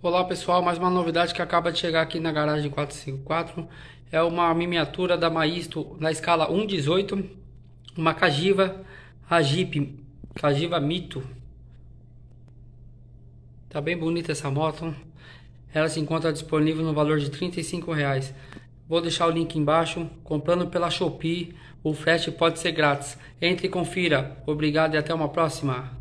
Olá pessoal, mais uma novidade que acaba de chegar aqui na garagem 454 é uma miniatura da Maisto na escala 1/18, uma Cagiva Jeep Cagiva Mito. Tá bem bonita essa moto. Ela se encontra disponível no valor de R$35. 35 reais. Vou deixar o link embaixo. Comprando pela Shopee, o frete pode ser grátis. Entre e confira. Obrigado e até uma próxima.